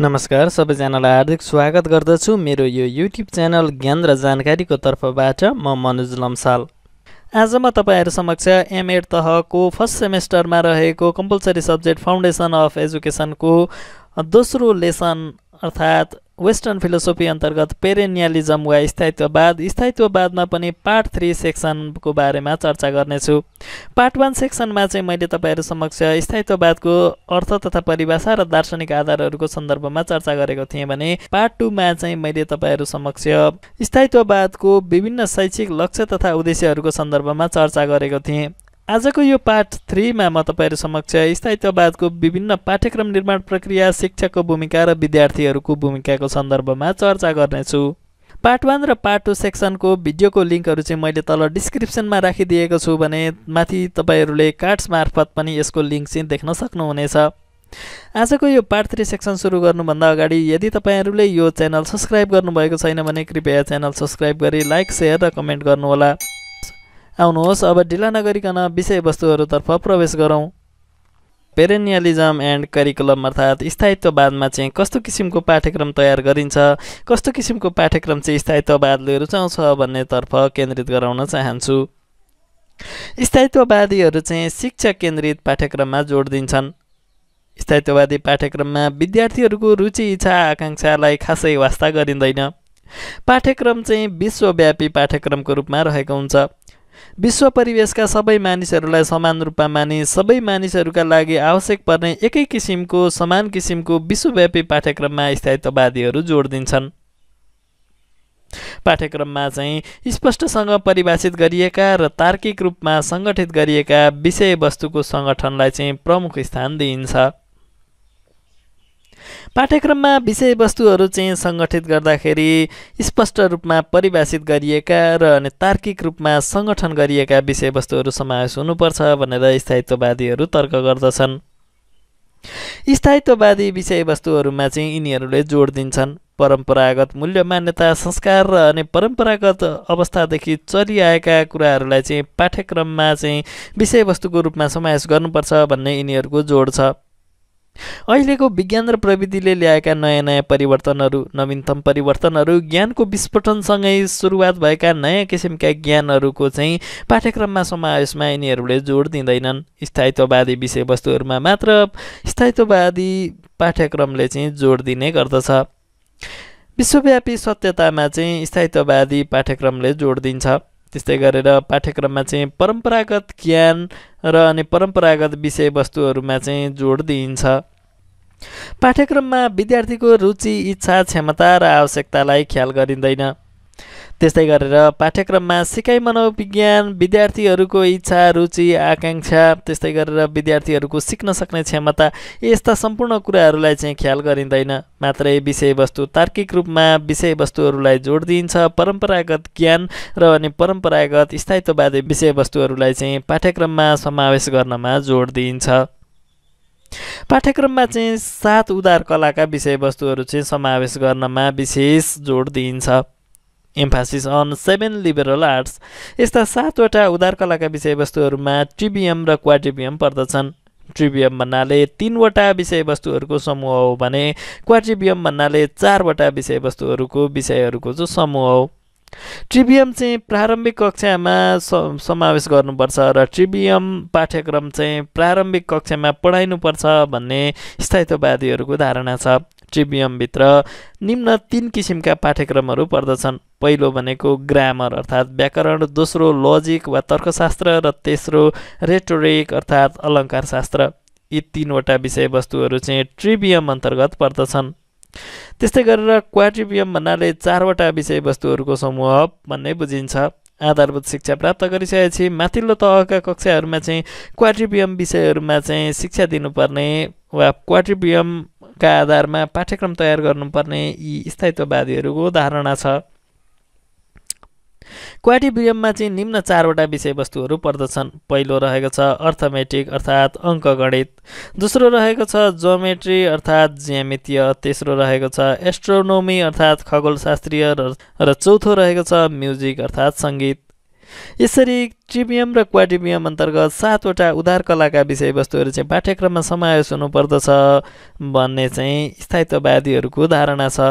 नमस्कार सबैजनालाई हार्दिक स्वागत गर्दछु मेरो यो युट्युब च्यानल ज्ञान र जानकारीको तर्फबाट म मनोज लम्साल आज म तपाईँहरू समक्ष एमएड तहको फर्स्ट सेमेस्टरमा रहेको कम्पलसरी सब्जेक्ट फाउन्डेसन अफ एजुकेसनको दोस्रो लेसन अर्थात् वेस्टर्न फिलोसोफी अन्तर्गत पेरेनियालिजम वा स्थायित्ववाद स्थायित्ववादमा पनि पार्ट थ्री सेक्सनको बारेमा चर्चा गर्नेछु पार्ट वान सेक्सनमा चाहिँ मैले तपाईँहरू समक्ष स्थायित्ववादको अर्थ तथा परिभाषा र दार्शनिक आधारहरूको सन्दर्भमा चर्चा गरेको थिएँ भने पार्ट टूमा चाहिँ मैले तपाईँहरू समक्ष स्थायित्ववादको विभिन्न शैक्षिक लक्ष्य तथा उद्देश्यहरूको सन्दर्भमा चर्चा गरेको थिएँ आजको यो पार्ट थ्रीमा म तपाईँहरू समक्ष स्थायित्ववादको विभिन्न पाठ्यक्रम निर्माण प्रक्रिया शिक्षकको भूमिका र विद्यार्थीहरूको भूमिकाको सन्दर्भमा चर्चा गर्नेछु पार्ट वान र पार्ट टू सेक्सनको भिडियोको लिङ्कहरू चाहिँ मैले तल डिस्क्रिप्सनमा राखिदिएको छु भने माथि तपाईँहरूले कार्ड्स मार्फत पनि यसको लिङ्क चाहिँ देख्न सक्नुहुनेछ आजको यो पार्ट थ्री सेक्सन सुरु गर्नुभन्दा अगाडि यदि तपाईँहरूले यो च्यानल सब्सक्राइब गर्नुभएको छैन भने कृपया च्यानल सब्सक्राइब गरी लाइक सेयर र कमेन्ट गर्नुहोला आउनुहोस् अब ढिला नगरिकन विषयवस्तुहरूतर्फ प्रवेश गरौँ पेरेनियलिजम एन्ड करिकुलम अर्थात् स्थायित्ववादमा चाहिँ कस्तो किसिमको पाठ्यक्रम तयार गरिन्छ कस्तो किसिमको पाठ्यक्रम चाहिँ स्थायित्ववादले रुचाउँछ भन्नेतर्फ केन्द्रित गराउन चाहन्छु स्थायित्ववादीहरू चाहिँ शिक्षा केन्द्रित पाठ्यक्रममा जोड दिन्छन् स्थायित्ववादी पाठ्यक्रममा विद्यार्थीहरूको रुचि इच्छा आकाङ्क्षालाई खासै वास्ता गरिँदैन पाठ्यक्रम चाहिँ विश्वव्यापी पाठ्यक्रमको रूपमा रहेको हुन्छ विश्व परिवेशका सबै मानिसहरूलाई समान रूपमा माने सबै मानिसहरूका लागि आवश्यक पर्ने एकै किसिमको समान किसिमको विश्वव्यापी पाठ्यक्रममा स्थायित्ववादीहरू जोड दिन्छन् पाठ्यक्रममा चाहिँ स्पष्टसँग परिभाषित गरिएका र तार्किक रूपमा सङ्गठित गरिएका विषयवस्तुको सङ्गठनलाई चाहिँ प्रमुख स्थान दिइन्छ पाठ्यक्रममा विषयवस्तुहरू चाहिँ सङ्गठित गर्दाखेरि स्पष्ट रूपमा परिभाषित गरिएका र अनि तार्किक रूपमा सङ्गठन गरिएका विषयवस्तुहरू समावेश हुनुपर्छ भनेर स्थायित्ववादीहरू तर्क गर्दछन् स्थायित्ववादी विषयवस्तुहरूमा चाहिँ यिनीहरूले जोड दिन्छन् परम्परागत मूल्य मान्यता संस्कार र अनि परम्परागत अवस्थादेखि चलिआएका कुराहरूलाई चाहिँ पाठ्यक्रममा चाहिँ विषयवस्तुको रूपमा समावेश गर्नुपर्छ भन्ने यिनीहरूको जोड छ अहिलेको विज्ञान र प्रविधिले ल्याएका नयाँ नयाँ परिवर्तनहरू नवीनतम परिवर्तनहरू ज्ञानको विस्फोटनसँगै सुरुवात भएका नयाँ किसिमका ज्ञानहरूको चाहिँ पाठ्यक्रममा समावेशमा यिनीहरूले जोड दिँदैनन् स्थायित्ववादी विषयवस्तुहरूमा मात्र स्थायित्ववादी पाठ्यक्रमले चाहिँ जोड दिने गर्दछ विश्वव्यापी सत्यतामा चाहिँ स्थायित्ववादी पाठ्यक्रमले जोड दिन्छ त्यस्तै गरेर पाठ्यक्रममा चाहिँ परम्परागत ज्ञान र अनि परम्परागत विषयवस्तुहरूमा चाहिँ जोड दिइन्छ पाठ्यक्रममा विद्यार्थीको रुचि इच्छा क्षमता र आवश्यकतालाई ख्याल गरिँदैन त्यस्तै गरेर पाठ्यक्रममा सिकाइ मनोविज्ञान विद्यार्थीहरूको इच्छा रुचि आकाङ्क्षा त्यस्तै गरेर विद्यार्थीहरूको सिक्न सक्ने क्षमता यस्ता सम्पूर्ण कुराहरूलाई चाहिँ ख्याल गरिँदैन मात्रै विषयवस्तु तार्किक रूपमा विषयवस्तुहरूलाई जोड दिइन्छ परम्परागत ज्ञान र अनि परम्परागत स्थायित्ववादी विषयवस्तुहरूलाई चाहिँ पाठ्यक्रममा समावेश गर्नमा जोड दिइन्छ पाठ्यक्रममा चाहिँ सात उदार कलाका विषयवस्तुहरू चाहिँ समावेश गर्नमा विशेष जोड दिइन्छ emphasis on seven liberal arts यस्ता सातवटा उदार कलाका विषयवस्तुहरूमा ट्रिबियम र क्वाट्रिबियम पर्दछन् ट्रिबियम भन्नाले तिनवटा विषयवस्तुहरूको समूह हो भने क्वाट्रिबियम भन्नाले चारवटा विषयवस्तुहरूको विषयहरूको जो समूह हो ट्रिबियम चाहिँ प्रारम्भिक कक्षामा समावेश गर्नुपर्छ र ट्रिबियम पाठ्यक्रम चाहिँ प्रारम्भिक कक्षामा पढाइनुपर्छ भन्ने स्थायित्ववादीहरूको धारणा छ ट्रिबियमभित्र निम्न तिन किसिमका पाठ्यक्रमहरू पर्दछन् पहिलो भनेको ग्रामर अर्थात् व्याकरण दोस्रो लजिक वा तर्कशास्त्र र तेस्रो रेटोरिक अर्थात् अलङ्कारशास्त्र यी तिनवटा विषयवस्तुहरू चाहिँ ट्रिबियम अन्तर्गत पर्दछन् त्यस्तै गरेर क्वाट्रिबियम भन्नाले चारवटा विषयवस्तुहरूको समूह भन्ने बुझिन्छ आधारभूत शिक्षा प्राप्त गरिसकेपछि माथिल्लो तहका कक्षाहरूमा चाहिँ क्वाट्रिबियम विषयहरूमा चाहिँ शिक्षा दिनुपर्ने वा क्वाट्रिबियम का आधारमा पाठ्यक्रम तयार गर्नुपर्ने यी स्थायित्ववादीहरूको धारणा छ क्वाटिबियममा चाहिँ निम्न चारवटा विषयवस्तुहरू पर्दछन् पहिलो रहेको छ अर्थमेट्रिक अर्थात् अङ्कगणित दोस्रो रहेको छ जोमेट्री अर्थात् ज्यामितीय तेस्रो रहेको छ एस्ट्रोनोमी अर्थात् खगोलशास्त्रीय र चौथो रहेको छ म्युजिक अर्थात् सङ्गीत यसरी ट्रिबियम र क्वाडिबियम अन्तर्गत सातवटा उधार कलाका विषयवस्तुहरू चाहिँ पाठ्यक्रममा समावेश हुनुपर्दछ भन्ने चाहिँ स्थायित्ववादीहरूको धारणा छ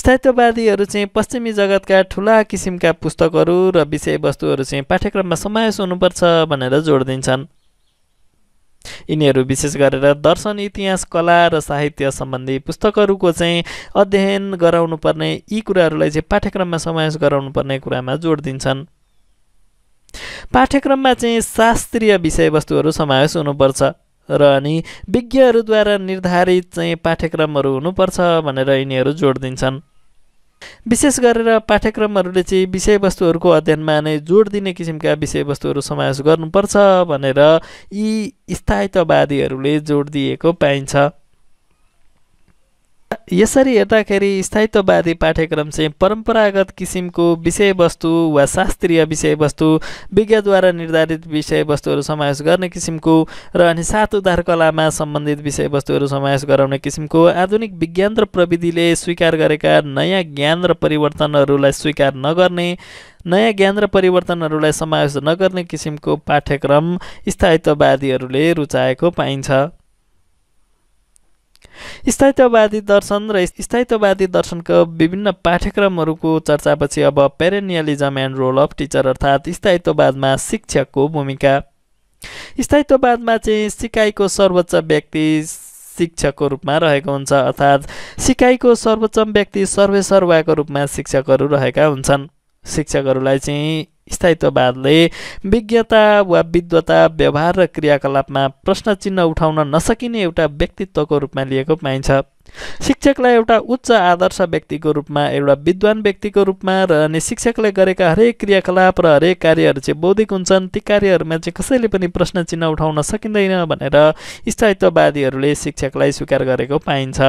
स्थायित्ववादीहरू चाहिँ पश्चिमी जगतका ठुला किसिमका पुस्तकहरू र विषयवस्तुहरू चाहिँ पाठ्यक्रममा समावेश हुनुपर्छ भनेर जोड दिन्छन् यिनीहरू विशेष गरेर दर्शन इतिहास कला र साहित्य सम्बन्धी पुस्तकहरूको चाहिँ अध्ययन गराउनु पर्ने यी कुराहरूलाई चाहिँ पाठ्यक्रममा समावेश गराउनु पर्ने कुरामा जोड दिन्छन् पाठ्यक्रममा चाहिँ शास्त्रीय विषयवस्तुहरू समावेश हुनुपर्छ र अनि विज्ञहरूद्वारा निर्धारित चाहिँ पाठ्यक्रमहरू हुनुपर्छ भनेर यिनीहरू जोड दिन्छन् विशेष गरेर पाठ्यक्रमहरूले चाहिँ विषयवस्तुहरूको अध्ययनमा नै जोड दिने किसिमका विषयवस्तुहरू समावेश गर्नुपर्छ भनेर यी स्थायित्ववादीहरूले जोड दिएको पाइन्छ यसरी हेर्दाखेरि स्थायित्ववादी पाठ्यक्रम चाहिँ परम्परागत किसिमको विषयवस्तु वा शास्त्रीय विषयवस्तु विज्ञद्वारा निर्धारित विषयवस्तुहरू समावेश गर्ने किसिमको र अनि सात उद्धार कलामा सम्बन्धित विषयवस्तुहरू समावेश गराउने किसिमको आधुनिक विज्ञान र प्रविधिले स्वीकार गरेका नयाँ ज्ञान र परिवर्तनहरूलाई स्वीकार नगर्ने नयाँ ज्ञान र परिवर्तनहरूलाई समावेश नगर्ने किसिमको पाठ्यक्रम स्थायित्ववादीहरूले रुचाएको पाइन्छ स्थायित्ववादी दर्शन र स्थायित्ववादी दर्शनका विभिन्न पाठ्यक्रमहरूको चर्चापछि अब perennialism and role of teacher अर्थात् स्थायित्ववादमा शिक्षकको भूमिका स्थायित्ववादमा चाहिँ सिकाइको सर्वोच्च व्यक्ति शिक्षकको रूपमा रहेको हुन्छ अर्थात् सिकाइको सर्वोच्च व्यक्ति सर्वेसर्वाको रूपमा शिक्षकहरू रहेका हुन्छन् शिक्षकहरूलाई चाहिँ स्थायित्ववादले विज्ञता वा विद्वता व्यवहार र क्रियाकलापमा प्रश्न चिन्ह उठाउन नसकिने एउटा व्यक्तित्वको रूपमा लिएको पाइन्छ शिक्षकलाई एउटा उच्च आदर्श व्यक्तिको रूपमा एउटा विद्वान व्यक्तिको रूपमा र अनि शिक्षकले गरेका हरेक क्रियाकलाप र हरेक कार्यहरू चाहिँ बौद्धिक हुन्छन् ती कार्यहरूमा चाहिँ कसैले पनि प्रश्न चिन्ह उठाउन सकिँदैन भनेर स्थायित्ववादीहरूले शिक्षकलाई स्वीकार गरेको पाइन्छ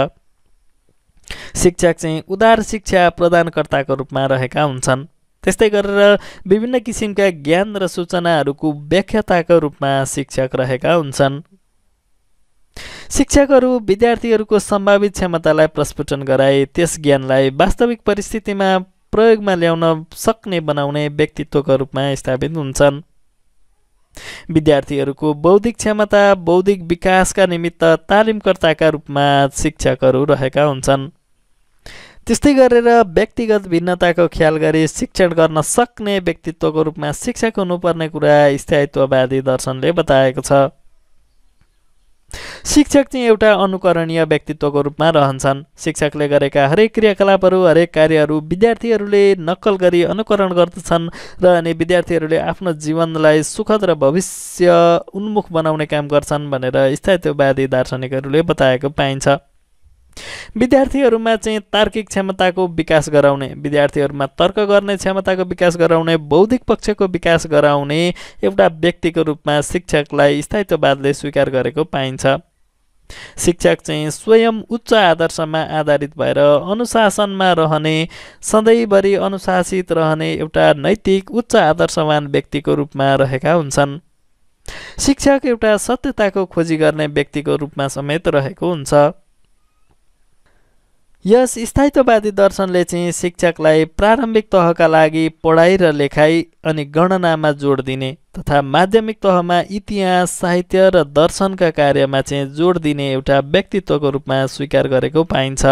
शिक्षक चाहिँ उदार शिक्षा प्रदानकर्ताको रूपमा रहेका हुन्छन् त्यस्तै गरेर विभिन्न किसिमका ज्ञान र सूचनाहरूको व्याख्याताको रूपमा शिक्षक रहेका हुन्छन् शिक्षकहरू विद्यार्थीहरूको सम्भावित क्षमतालाई प्रस्फुटन गराए त्यस ज्ञानलाई वास्तविक परिस्थितिमा प्रयोगमा ल्याउन सक्ने बनाउने व्यक्तित्वको रूपमा स्थापित हुन्छन् विद्यार्थीहरूको बौद्धिक क्षमता बौद्धिक विकासका निमित्त तालिमकर्ताका रूपमा शिक्षकहरू रहेका हुन्छन् त्यस्तै गरेर व्यक्तिगत भिन्नताको ख्याल गरी शिक्षण गर्न सक्ने व्यक्तित्वको रूपमा शिक्षक हुनुपर्ने कुरा स्थायित्ववादी दर्शनले बताएको छ शिक्षक चाहिँ एउटा अनुकरणीय व्यक्तित्वको रूपमा रहन्छन् शिक्षकले गरेका हरेक क्रियाकलापहरू हरेक कार्यहरू विद्यार्थीहरूले नक्कल गरी अनुकरण गर्दछन् र अनि विद्यार्थीहरूले आफ्नो जीवनलाई सुखद र भविष्य उन्मुख बनाउने काम गर्छन् भनेर स्थायित्ववादी दार्शनिकहरूले बताएको पाइन्छ विद्यार्थीहरूमा चाहिँ तार्किक क्षमताको विकास गराउने विद्यार्थीहरूमा तर्क गर्ने क्षमताको विकास गराउने बौद्धिक पक्षको विकास गराउने एउटा व्यक्तिको रूपमा शिक्षकलाई स्थायित्ववादले स्वीकार गरेको पाइन्छ शिक्षक चाहिँ स्वयं उच्च आदर्शमा आधारित भएर अनुशासनमा रहने सधैँभरि अनुशासित रहने एउटा नैतिक उच्च आदर्शवान व्यक्तिको रूपमा रहेका हुन्छन् शिक्षक एउटा सत्यताको खोजी गर्ने व्यक्तिको रूपमा समेत रहेको हुन्छ यस स्थायित्ववादी दर्शनले चाहिँ शिक्षकलाई प्रारम्भिक तहका लागि पढाइ र लेखाइ अनि गणनामा जोड दिने तथा माध्यमिक तहमा इतिहास साहित्य र दर्शनका कार्यमा चाहिँ जोड दिने एउटा व्यक्तित्वको रूपमा स्वीकार गरेको पाइन्छ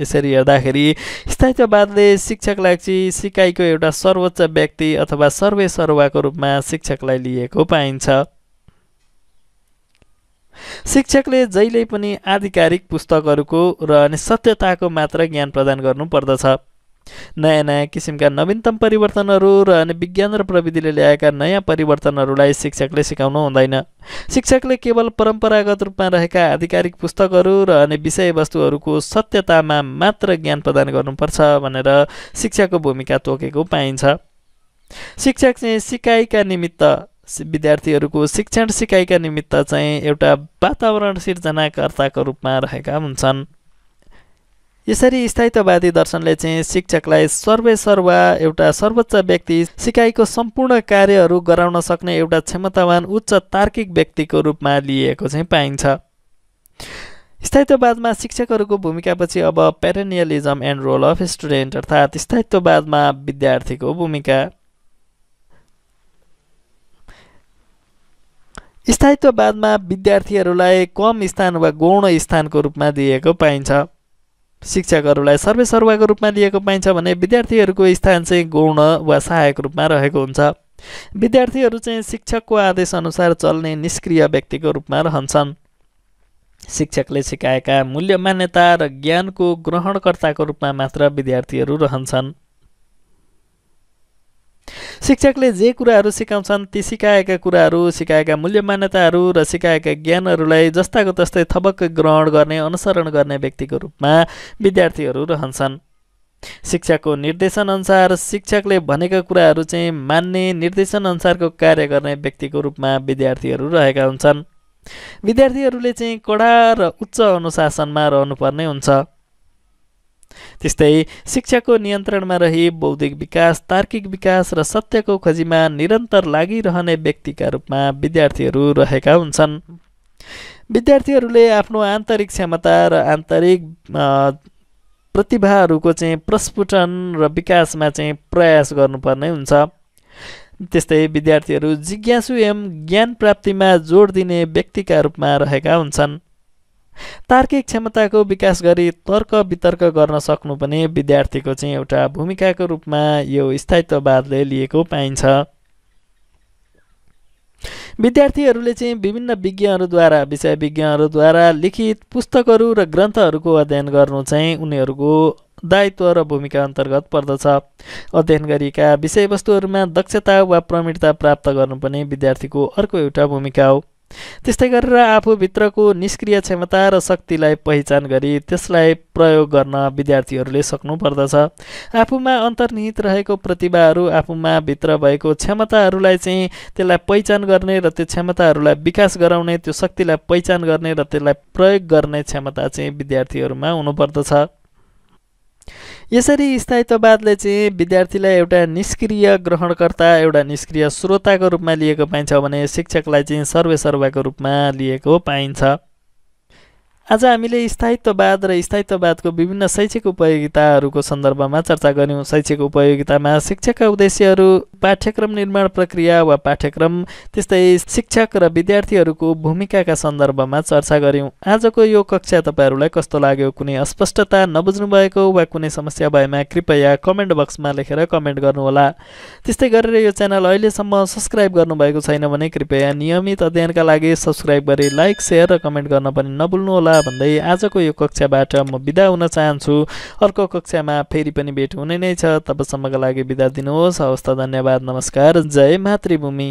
यसरी हेर्दाखेरि स्थायित्ववादले शिक्षकलाई चाहिँ सिकाइको एउटा सर्वोच्च व्यक्ति अथवा सर्वेसर्वाको रूपमा शिक्षकलाई लिएको पाइन्छ शिक्षकले जहिले पनि आधिकारिक पुस्तकहरूको र अनि सत्यताको मात्र ज्ञान प्रदान गर्नुपर्दछ नयाँ नयाँ किसिमका नवीनतम परिवर्तनहरू र अनि विज्ञान र प्रविधिले ल्याएका नयाँ परिवर्तनहरूलाई शिक्षकले सिकाउनु हुँदैन शिक्षकले केवल परम्परागत रूपमा रहेका आधिकारिक पुस्तकहरू र अनि विषयवस्तुहरूको सत्यतामा मात्र ज्ञान प्रदान गर्नुपर्छ भनेर शिक्षकको भूमिका तोकेको पाइन्छ शिक्षक चाहिँ सिकाइका निमित्त विद्यार्थीहरूको शिक्षण सिकाइका निमित्त चाहिँ एउटा वातावरण सिर्जनाकर्ताको रूपमा रहेका हुन्छन् यसरी स्थायित्ववादी दर्शनले चाहिँ शिक्षकलाई सर्वेसर्वा एउटा सर्वोच्च व्यक्ति सिकाइको सम्पूर्ण कार्यहरू गराउन सक्ने एउटा क्षमतावान उच्च तार्किक व्यक्तिको रूपमा लिएको चाहिँ पाइन्छ स्थायित्ववादमा शिक्षकहरूको भूमिकापछि अब perennialism and role of student अर्थात् स्थायित्ववादमा विद्यार्थीको भूमिका स्थायित्ववादमा विद्यार्थीहरूलाई कम स्थान वा गौण स्थानको रूपमा दिएको पाइन्छ शिक्षकहरूलाई सर्वेसर्वाको रूपमा दिएको पाइन्छ भने विद्यार्थीहरूको स्थान चाहिँ गौण वा सहायक रूपमा रहेको हुन्छ विद्यार्थीहरू चाहिँ शिक्षकको आदेशअनुसार चल्ने निष्क्रिय व्यक्तिको रूपमा रहन्छन् शिक्षकले सिकाएका मूल्य मान्यता र ज्ञानको ग्रहणकर्ताको रूपमा मात्र विद्यार्थीहरू रहन्छन् शिक्षकले जे कुराहरू सिकाउँछन् ती सिकाएका कुराहरू सिकाएका मूल्य मान्यताहरू र सिकाएका ज्ञानहरूलाई जस्ताको तस्तै थपक्क ग्रहण गर्ने अनुसरण गर्ने व्यक्तिको रूपमा विद्यार्थीहरू रहन्छन् शिक्षकको निर्देशनअनुसार शिक्षकले भनेका कुराहरू चाहिँ मान्ने निर्देशनअनुसारको कार्य गर्ने व्यक्तिको रूपमा विद्यार्थीहरू रहेका हुन्छन् विद्यार्थीहरूले चाहिँ कडा र उच्च अनुशासनमा रहनुपर्ने हुन्छ त्यस्तै शिक्षाको नियन्त्रणमा रही बौद्धिक विकास तार्किक विकास र सत्यको खोजीमा निरन्तर लागिरहने व्यक्तिका रूपमा विद्यार्थीहरू रहेका हुन्छन् विद्यार्थीहरूले आफ्नो आन्तरिक क्षमता र आन्तरिक प्रतिभाहरूको चाहिँ प्रस्फुटन र विकासमा चाहिँ प्रयास गर्नुपर्ने हुन्छ त्यस्तै विद्यार्थीहरू जिज्ञासु एवं ज्ञान प्राप्तिमा जोड दिने व्यक्तिका रूपमा रहेका हुन्छन् तार्किक क्षमताको विकास गरी तर्क वितर्क गर्न सक्नु पनि विद्यार्थीको चाहिँ एउटा भूमिकाको रूपमा यो स्थायित्ववादले लिएको पाइन्छ विद्यार्थीहरूले चाहिँ विभिन्न विज्ञहरूद्वारा विषय विज्ञहरूद्वारा लिखित पुस्तकहरू र ग्रन्थहरूको अध्ययन गर्नु चाहिँ उनीहरूको दायित्व र भूमिका अन्तर्गत पर्दछ अध्ययन गरिएका विषयवस्तुहरूमा दक्षता वा प्रमिणता प्राप्त गर्नु पनि विद्यार्थीको अर्को एउटा भूमिका हो त्यस्तै गरेर आफूभित्रको निष्क्रिय क्षमता र शक्तिलाई पहिचान गरी त्यसलाई प्रयोग गर्न विद्यार्थीहरूले सक्नुपर्दछ आफूमा अन्तर्निहित रहेको प्रतिभाहरू आफूमा भित्र भएको क्षमताहरूलाई चाहिँ त्यसलाई पहिचान गर्ने र त्यो क्षमताहरूलाई विकास गराउने त्यो शक्तिलाई पहिचान गर्ने र त्यसलाई प्रयोग गर्ने क्षमता चाहिँ विद्यार्थीहरूमा हुनुपर्दछ यसरी स्थायित्ववादले चाहिँ विद्यार्थीलाई एउटा निष्क्रिय ग्रहणकर्ता एउटा निष्क्रिय श्रोताको रूपमा लिएको पाइन्छ भने शिक्षकलाई चाहिँ सर्वेसर्वाको रूपमा लिएको पाइन्छ आज हामीले स्थायित्ववाद र स्थायित्ववादको विभिन्न शैक्षिक उपयोगिताहरूको सन्दर्भमा चर्चा गऱ्यौँ शैक्षिक उपयोगितामा शिक्षाका उद्देश्यहरू पाठ्यक्रम निर्माण प्रक्रिया वा पाठ्यक्रम त्यस्तै शिक्षक र विद्यार्थीहरूको भूमिकाका सन्दर्भमा चर्चा गऱ्यौँ आजको यो कक्षा तपाईँहरूलाई कस्तो लाग्यो कुनै अस्पष्टता नबुझ्नु भएको वा कुनै समस्या भएमा कृपया कमेन्ट बक्समा लेखेर कमेन्ट गर्नुहोला त्यस्तै गरेर यो च्यानल अहिलेसम्म सब्सक्राइब गर्नुभएको छैन भने कृपया नियमित अध्ययनका लागि सब्सक्राइब गरी लाइक सेयर र कमेन्ट गर्न पनि नभुल्नुहोला भन्दै आजको यो कक्षाबाट म बिदा हुन चाहन्छु अर्को कक्षामा फेरि पनि भेट हुने नै छ तबसम्मका लागि बिदा दिनुहोस् हवस् त धन्यवाद नमस्कार जय मातृभूमि